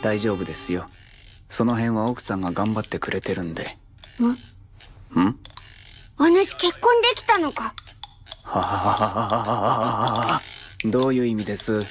大丈夫ですよその辺は奥さんが頑張ってくれてるんでんお主結婚できたのかはははははははどういう意味です